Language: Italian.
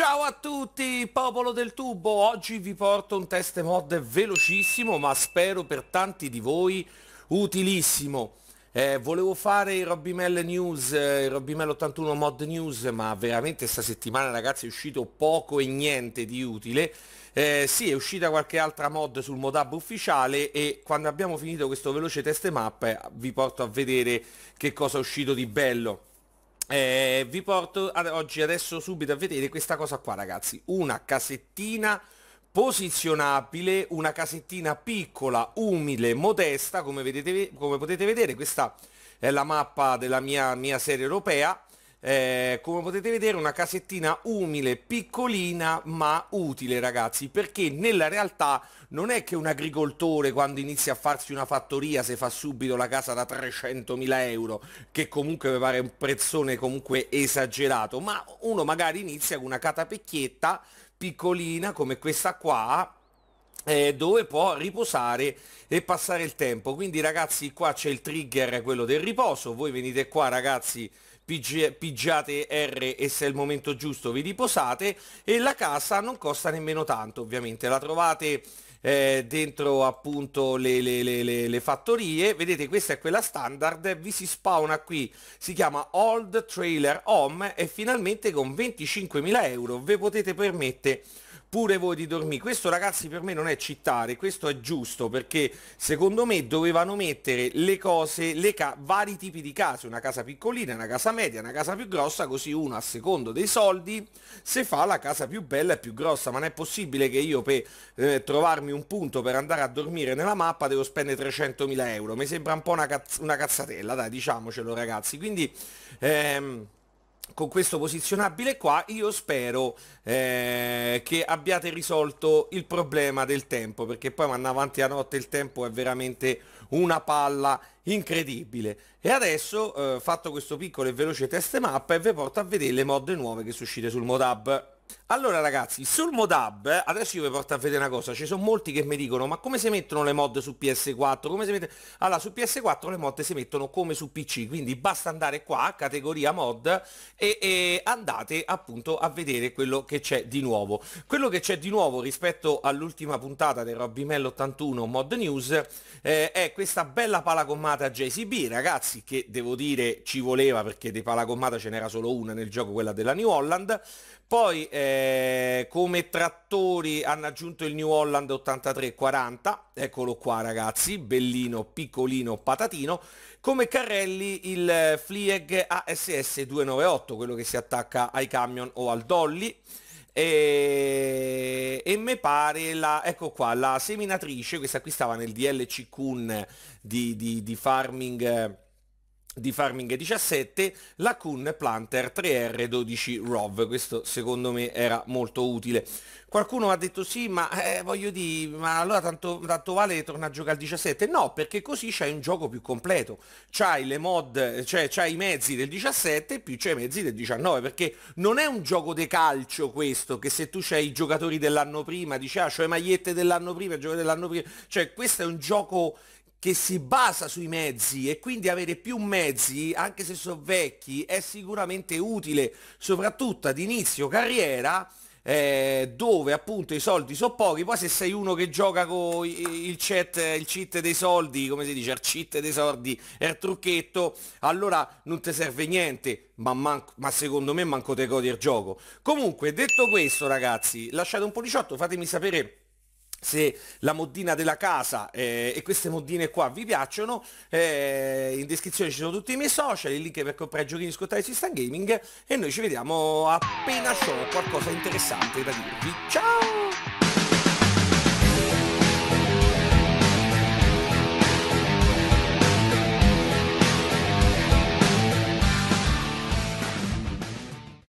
Ciao a tutti popolo del tubo, oggi vi porto un test mod velocissimo ma spero per tanti di voi utilissimo. Eh, volevo fare i Robimel News, eh, il Robimel 81 Mod News, ma veramente sta settimana ragazzi è uscito poco e niente di utile. Eh, sì, è uscita qualche altra mod sul mod hub ufficiale e quando abbiamo finito questo veloce test map vi porto a vedere che cosa è uscito di bello eh, vi porto ad oggi adesso subito a vedere questa cosa qua ragazzi, una casettina posizionabile, una casettina piccola, umile, modesta, come, vedete, come potete vedere questa è la mappa della mia, mia serie europea eh, come potete vedere una casettina umile, piccolina ma utile ragazzi perché nella realtà non è che un agricoltore quando inizia a farsi una fattoria se fa subito la casa da 300.000 euro che comunque mi pare un prezzone comunque esagerato ma uno magari inizia con una catapecchietta piccolina come questa qua eh, dove può riposare e passare il tempo quindi ragazzi qua c'è il trigger quello del riposo voi venite qua ragazzi pigiate R e se è il momento giusto vi riposate e la casa non costa nemmeno tanto ovviamente, la trovate eh, dentro appunto le, le, le, le, fattorie vedete questa è quella standard vi si spawna qui si chiama old trailer home e finalmente con 25.000 euro vi potete permettere pure voi di dormire. Questo ragazzi per me non è cittare, questo è giusto perché secondo me dovevano mettere le cose, le vari tipi di case, una casa piccolina, una casa media, una casa più grossa, così uno a secondo dei soldi se fa la casa più bella e più grossa, ma non è possibile che io per eh, trovarmi un punto per andare a dormire nella mappa devo spendere 300.000 euro, mi sembra un po' una, cazz una cazzatella, dai diciamocelo ragazzi, quindi... Ehm, con questo posizionabile qua io spero eh, che abbiate risolto il problema del tempo perché poi andare avanti a notte il tempo è veramente una palla incredibile e adesso eh, fatto questo piccolo e veloce test mappa e vi porto a vedere le mod nuove che sono uscite sul modab allora ragazzi, sul modab, adesso io vi porto a vedere una cosa, ci sono molti che mi dicono ma come si mettono le mod su PS4? Come si mette... Allora su PS4 le mod si mettono come su PC, quindi basta andare qua, categoria mod, e, e andate appunto a vedere quello che c'è di nuovo. Quello che c'è di nuovo rispetto all'ultima puntata del RobbyMel81 Mod News eh, è questa bella palagommata JCB, ragazzi, che devo dire ci voleva perché di palagommata ce n'era solo una nel gioco, quella della New Holland. Poi... Eh, eh, come trattori hanno aggiunto il New Holland 8340, eccolo qua ragazzi, bellino, piccolino, patatino, come carrelli il Flieg ASS 298, quello che si attacca ai camion o al dolly, e, e mi pare la, ecco qua, la seminatrice, questa qui stava nel DLC Kun di, di, di farming eh, di Farming 17 la Kun Planter 3R12 ROV, questo secondo me era molto utile. Qualcuno ha detto sì, ma eh, voglio dire, ma allora tanto, tanto vale tornare a giocare al 17? No, perché così c'hai un gioco più completo, c'hai le mod, cioè c'hai i mezzi del 17 più c'hai i mezzi del 19, perché non è un gioco de calcio questo, che se tu c'hai i giocatori dell'anno prima, dici ah, c'ho le magliette dell'anno prima, i giocatori dell'anno prima, cioè questo è un gioco che si basa sui mezzi e quindi avere più mezzi, anche se sono vecchi, è sicuramente utile, soprattutto ad inizio carriera, eh, dove appunto i soldi sono pochi, poi se sei uno che gioca con il, chat, il cheat dei soldi, come si dice, il cheat dei soldi, il trucchetto, allora non ti serve niente, ma, manco, ma, secondo me manco te godi il gioco. Comunque, detto questo ragazzi, lasciate un po' di ciotto, fatemi sapere se la moddina della casa eh, e queste moddine qua vi piacciono eh, in descrizione ci sono tutti i miei social il link per comprare giochini in scontare su Gaming e noi ci vediamo appena ho qualcosa interessante da dirvi ciao